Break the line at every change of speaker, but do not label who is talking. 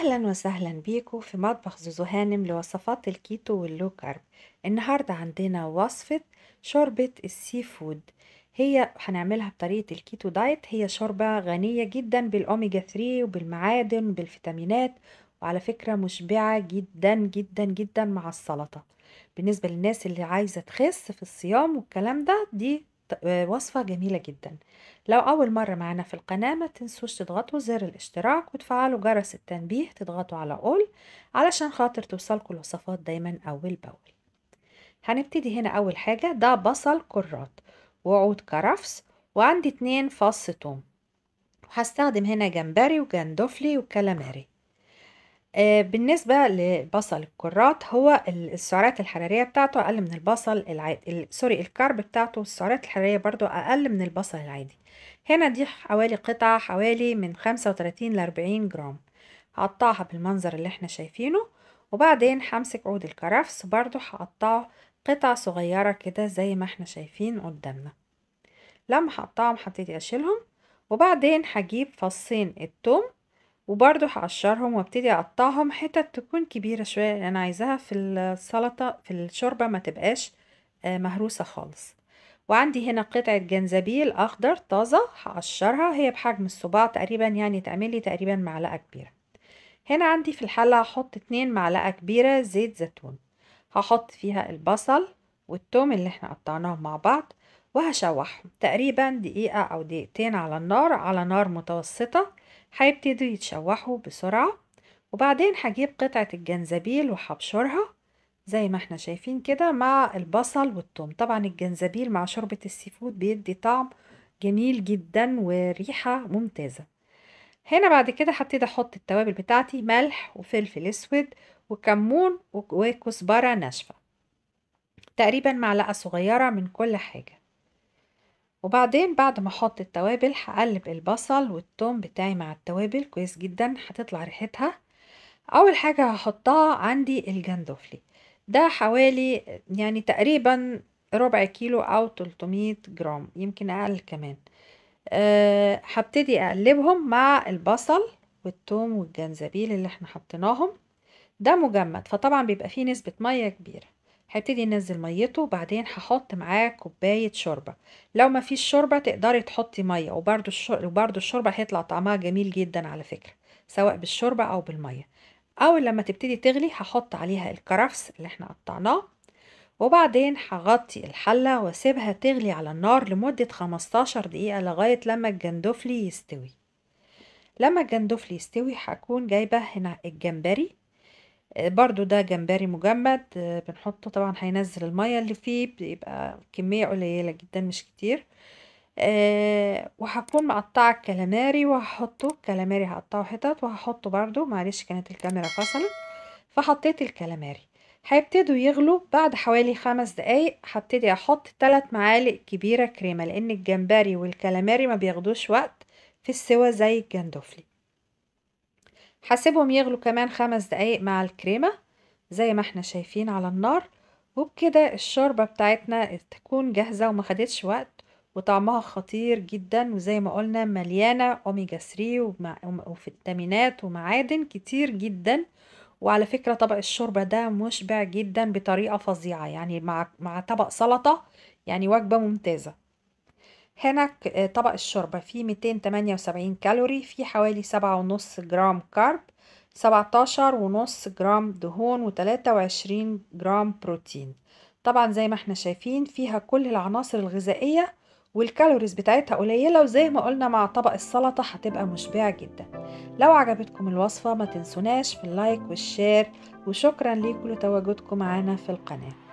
أهلا وسهلا بيكم في مطبخ زوزو هانم لوصفات الكيتو واللو كارب النهاردة عندنا وصفة شوربة السي فود هي هنعملها بطريقة الكيتو دايت هي شوربة غنية جدا بالأوميجا 3 وبالمعادن بالفيتامينات وعلى فكرة مشبعة جدا جدا جدا مع السلطة بالنسبة للناس اللي عايزة تخس في الصيام والكلام ده دي آه، وصفة جميلة جدا لو أول مرة معانا في القناة ما تنسوش تضغطوا زر الاشتراك وتفعلوا جرس التنبيه تضغطوا على أول علشان خاطر توصلكوا الوصفات دايما أول بأول هنبتدي هنا أول حاجة ده بصل كرات وعود كرفس وعندي اتنين فص توم وهستخدم هنا جمبري وجندوفلي وكلاماري آه، بالنسبة لبصل الكرات هو السعرات الحرارية بتاعته أقل من البصل العادي سوري الكارب بتاعته السعرات الحرارية برضو أقل من البصل العادي هنا دي حوالي قطعة حوالي من 35 ل 40 جرام هقطعها بالمنظر اللي احنا شايفينه وبعدين همسك عود الكرفس برضو هقطعه قطع صغيرة كده زي ما احنا شايفين قدامنا لما هقطعهم هبتدي اشيلهم وبعدين هجيب فصين التوم وبرضو هقشرهم وابتدي اقطعهم حتت تكون كبيرة شوية لان يعني انا عايزاها في السلطة في الشوربة ما تبقاش آه، مهروسة خالص وعندي هنا قطعة جنزبيل اخضر طازة هقشرها هي بحجم الصباع تقريبا يعني تعملي تقريبا معلقة كبيرة هنا عندي في الحلة هحط اتنين معلقة كبيرة زيت زيتون هحط فيها البصل والتوم اللي احنا قطعناهم مع بعض وهشوحهم تقريبا دقيقة او دقيقتين على النار على نار متوسطة هيبتدوا يتشوحوا بسرعة وبعدين هجيب قطعة الجنزبيل وهبشرها زي ما احنا شايفين كده مع البصل والثوم طبعا الجنزبيل مع شوربة السيفود بيدي طعم جميل جدا وريحة ممتازة هنا بعد كده هبتدي احط التوابل بتاعتي ملح وفلفل اسود وكمون وكزبرة ناشفة تقريبا معلقة صغيرة من كل حاجة وبعدين بعد ما احط التوابل هقلب البصل والثوم بتاعي مع التوابل كويس جدا هتطلع ريحتها اول حاجة هحطها عندي الجندفلي ده حوالي يعني تقريبا ربع كيلو او 300 جرام يمكن اقل كمان أه هبتدي اقلبهم مع البصل والثوم والجنزبيل اللي احنا حطيناهم ده مجمد فطبعا بيبقى فيه نسبة مية كبيرة هبتدي انزل ميته وبعدين هحط معاه كوبايه شوربه لو ما فيش شوربه تقدري تحطي ميه وبرده الشوربه وبرده الشوربه هيطلع طعمها جميل جدا على فكره سواء بالشوربه او بالميه اول لما تبتدي تغلي هحط عليها الكرفس اللي احنا قطعناه وبعدين هغطي الحلة واسيبها تغلي على النار لمدة 15 دقيقة لغاية لما الجندفلي يستوي لما الجندفلي يستوي هكون جايبة هنا الجمبري برضو ده جمبري مجمد آه، بنحطه طبعا هينزل المية اللي فيه بيبقى كمية قليلة جدا مش كتير آه، وهكون مقطعة الكلاماري وهحطه الكلاماري هقطعه حتت وهحطه برضو معلش كانت الكاميرا فصلت فحطيت الكلاماري هيبتدوا يغلوا بعد حوالي خمس دقايق هبتدي احط تلات معالق كبيرة كريمة لان الجمبري والكلاماري ما بياخدوش وقت في السوا زي الجندوفلي هسيبهم يغلوا كمان خمس دقايق مع الكريمة زي ما احنا شايفين على النار وبكده الشوربة بتاعتنا تكون جاهزة وما خدتش وقت وطعمها خطير جدا وزي ما قلنا مليانة أوميجا 3 وفيتامينات ومعادن كتير جدا وعلى فكرة طبق الشوربة ده مشبع جدا بطريقة فظيعة يعني مع, مع طبق سلطة يعني وجبة ممتازة هنا آه، طبق الشوربة فيه 278 كالوري فيه حوالي 7.5 جرام كارب 17.5 جرام دهون و23 جرام بروتين طبعا زي ما احنا شايفين فيها كل العناصر الغذائية والكالوريز بتاعتها قليلة وزي ما قلنا مع طبق السلطة هتبقى مشبعة جدا لو عجبتكم الوصفة ما تنسوناش في اللايك والشير وشكرا ليكم لتواجدكم معانا في القناة